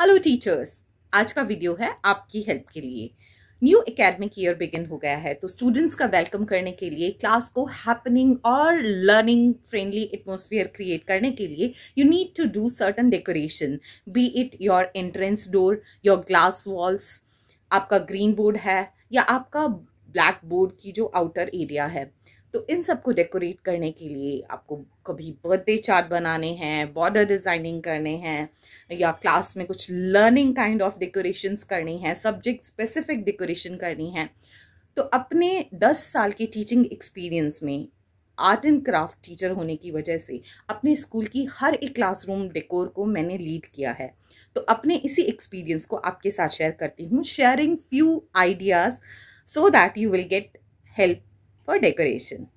Hello teachers आज का video है आपकी हेल्प के लिए न्यू एकेडमिक ईयर बिगिन हो गया है तो स्टूडेंट्स का वेलकम करने के लिए क्लास को हैपनिंग और लर्निंग फ्रेंडली एटमोसफियर क्रिएट करने के लिए you need to do certain decoration be it your entrance door your glass walls आपका ग्रीन बोर्ड है या आपका ब्लैक बोर्ड की जो आउटर एरिया है तो इन सबको डेकोरेट करने के लिए आपको कभी बर्थडे चार्ट बनाने हैं बॉर्डर डिज़ाइनिंग करने हैं या क्लास में कुछ लर्निंग काइंड ऑफ डेकोरेशंस करनी है सब्जेक्ट स्पेसिफिक डेकोरेशन करनी है तो अपने 10 साल के टीचिंग एक्सपीरियंस में आर्ट एंड क्राफ्ट टीचर होने की वजह से अपने स्कूल की हर एक क्लासरूम डेकोर को मैंने लीड किया है तो अपने इसी एक्सपीरियंस को आपके साथ शेयर करती हूँ sharing few ideas so that you will get help for decoration.